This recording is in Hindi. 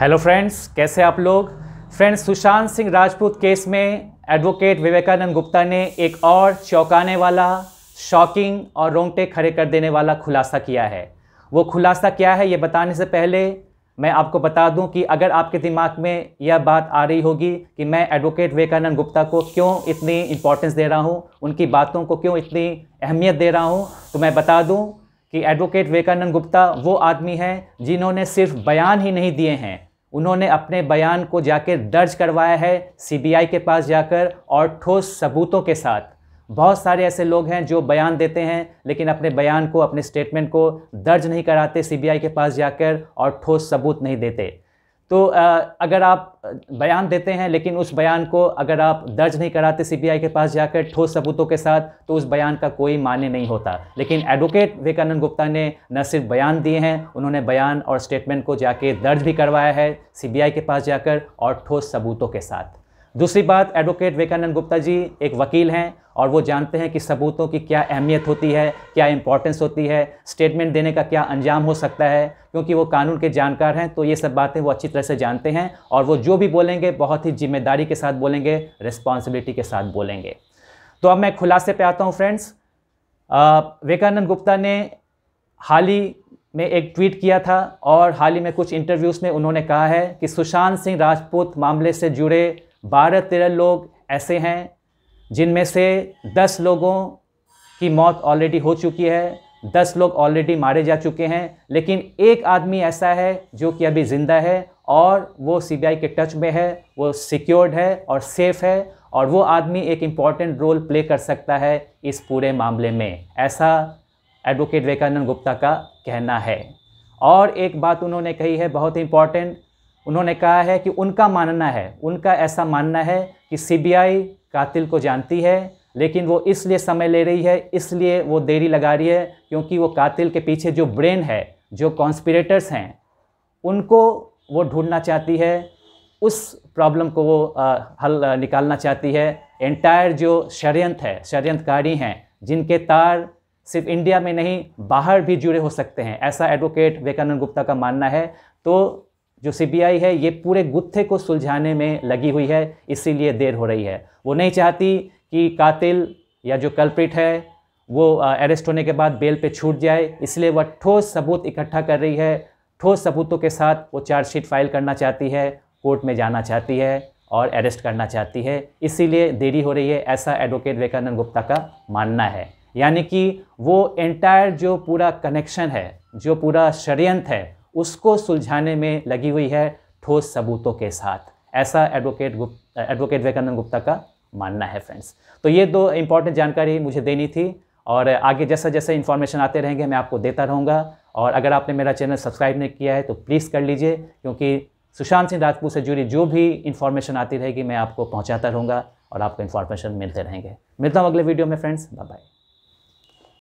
हेलो फ्रेंड्स कैसे आप लोग फ्रेंड्स सुशांत सिंह राजपूत केस में एडवोकेट विवेकानंद गुप्ता ने एक और चौंकाने वाला शॉकिंग और रोंगटे खड़े कर देने वाला खुलासा किया है वो खुलासा क्या है ये बताने से पहले मैं आपको बता दूं कि अगर आपके दिमाग में यह बात आ रही होगी कि मैं एडवोकेट विवेकानंद गुप्ता को क्यों इतनी इम्पोर्टेंस दे रहा हूँ उनकी बातों को क्यों इतनी अहमियत दे रहा हूँ तो मैं बता दूँ कि एडवोकेट विवेकानंद गुप्ता वो आदमी हैं जिन्होंने सिर्फ बयान ही नहीं दिए हैं उन्होंने अपने बयान को जाकर दर्ज करवाया है सीबीआई के पास जाकर और ठोस सबूतों के साथ बहुत सारे ऐसे लोग हैं जो बयान देते हैं लेकिन अपने बयान को अपने स्टेटमेंट को दर्ज नहीं कराते सीबीआई के पास जाकर और ठोस सबूत नहीं देते तो अगर आप बयान देते हैं लेकिन उस बयान को अगर आप दर्ज नहीं कराते सीबीआई के पास जाकर ठोस सबूतों के साथ तो उस बयान का कोई मान्य नहीं होता लेकिन एडवोकेट विवेकानंद गुप्ता ने न सिर्फ बयान दिए हैं उन्होंने बयान और स्टेटमेंट को जाके दर्ज भी करवाया है सीबीआई के पास जाकर और ठोस सबूतों के साथ दूसरी बात एडवोकेट विवेकानंद गुप्ता जी एक वकील हैं और वो जानते हैं कि सबूतों की क्या अहमियत होती है क्या इंपॉर्टेंस होती है स्टेटमेंट देने का क्या अंजाम हो सकता है क्योंकि वो कानून के जानकार हैं तो ये सब बातें वो अच्छी तरह से जानते हैं और वो जो भी बोलेंगे बहुत ही जिम्मेदारी के साथ बोलेंगे रिस्पॉन्सिबिलिटी के साथ बोलेंगे तो अब मैं खुलासे पर आता हूँ फ्रेंड्स विवेकानंद गुप्ता ने हाल ही में एक ट्वीट किया था और हाल ही में कुछ इंटरव्यूज़ में उन्होंने कहा है कि सुशांत सिंह राजपूत मामले से जुड़े बारह तेरह लोग ऐसे हैं जिनमें से दस लोगों की मौत ऑलरेडी हो चुकी है दस लोग ऑलरेडी मारे जा चुके हैं लेकिन एक आदमी ऐसा है जो कि अभी ज़िंदा है और वो सीबीआई के टच में है वो सिक्योर्ड है और सेफ़ है और वो आदमी एक इम्पॉर्टेंट रोल प्ले कर सकता है इस पूरे मामले में ऐसा एडवोकेट विवेकानंद गुप्ता का कहना है और एक बात उन्होंने कही है बहुत इम्पॉर्टेंट उन्होंने कहा है कि उनका मानना है उनका ऐसा मानना है कि सीबीआई कातिल को जानती है लेकिन वो इसलिए समय ले रही है इसलिए वो देरी लगा रही है क्योंकि वो कातिल के पीछे जो ब्रेन है जो कॉन्स्पिरेटर्स हैं उनको वो ढूंढना चाहती है उस प्रॉब्लम को वो हल निकालना चाहती है एंटायर जो षडयंत्र है षडयंत्रकारी हैं जिनके तार सिर्फ इंडिया में नहीं बाहर भी जुड़े हो सकते हैं ऐसा एडवोकेट विवेकानंद गुप्ता का मानना है तो जो सीबीआई है ये पूरे गुत्थे को सुलझाने में लगी हुई है इसीलिए देर हो रही है वो नहीं चाहती कि कातिल या जो कल्प्रिट है वो अरेस्ट होने के बाद बेल पे छूट जाए इसलिए वह ठोस सबूत इकट्ठा कर रही है ठोस सबूतों के साथ वो चार्जशीट फाइल करना चाहती है कोर्ट में जाना चाहती है और अरेस्ट करना चाहती है इसीलिए देरी हो रही है ऐसा एडवोकेट विवेकानंद गुप्ता का मानना है यानी कि वो एंटायर जो पूरा कनेक्शन है जो पूरा षडयंत्र है उसको सुलझाने में लगी हुई है ठोस सबूतों के साथ ऐसा एडवोकेट गुप्त एडवोकेट विवेकानंद गुप्ता का मानना है फ्रेंड्स तो ये दो इंपॉर्टेंट जानकारी मुझे देनी थी और आगे जैसा जैसे इन्फॉर्मेशन आते रहेंगे मैं आपको देता रहूँगा और अगर आपने मेरा चैनल सब्सक्राइब नहीं किया है तो प्लीज़ कर लीजिए क्योंकि सुशांत सिंह राजपूत से जुड़ी जो भी इन्फॉर्मेशन आती रहेगी मैं आपको पहुँचाता रहूँगा और आपको इन्फॉर्मेशन मिलते रहेंगे मिलता हूँ अगले वीडियो में फ्रेंड्स बाय बाय